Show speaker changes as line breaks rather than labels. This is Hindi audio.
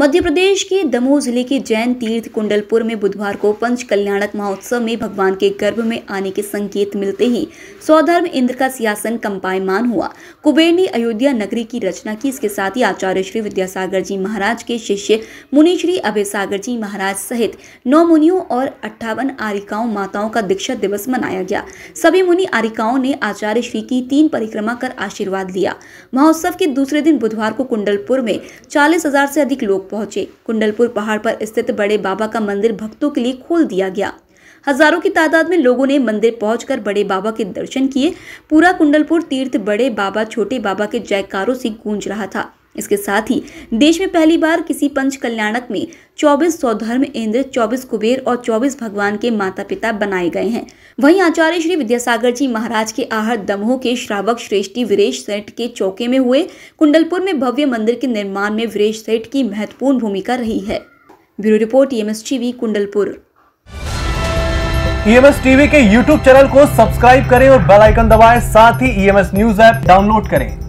मध्य प्रदेश के दमोह जिले के जैन तीर्थ कुंडलपुर में बुधवार को पंच कल्याणक महोत्सव में भगवान के गर्भ में आने के संकेत मिलते ही स्वधर्म इंद्र का सियासन कंपायमान हुआ कुबेर ने अयोध्या नगरी की रचना की इसके साथ ही आचार्य श्री विद्यासागर जी महाराज के शिष्य मुनि श्री सागर जी महाराज सहित नौ मुनियों और अट्ठावन आरिकाओं माताओं का दीक्षा दिवस मनाया गया सभी मुनि आरिकाओं ने आचार्य श्री की तीन परिक्रमा कर आशीर्वाद लिया महोत्सव के दूसरे दिन बुधवार को कुंडलपुर में चालीस से अधिक लोग लोग पहुंचे कुंडलपुर पहाड़ पर स्थित बड़े बाबा का मंदिर भक्तों के लिए खोल दिया गया हजारों की तादाद में लोगों ने मंदिर पहुंचकर बड़े बाबा के दर्शन किए पूरा कुंडलपुर तीर्थ बड़े बाबा छोटे बाबा के जयकारों से गूंज रहा था इसके साथ ही देश में पहली बार किसी पंच कल्याणक में 24 धर्म इंद्र 24 कुबेर और 24 भगवान के माता पिता बनाए गए हैं वहीं आचार्य श्री विद्यासागर जी महाराज के आहर दमोह के श्रावक श्रेष्ठी वीरेश सेठ के चौके में हुए कुंडलपुर में भव्य मंदिर के निर्माण में वीरेश सेठ की महत्वपूर्ण भूमिका रही है bureau report EMS e TV Kundalpur TV e के यूट्यूब चैनल को सब्सक्राइब करें और बेल आइकन दबाएं साथ ही S e news app download करें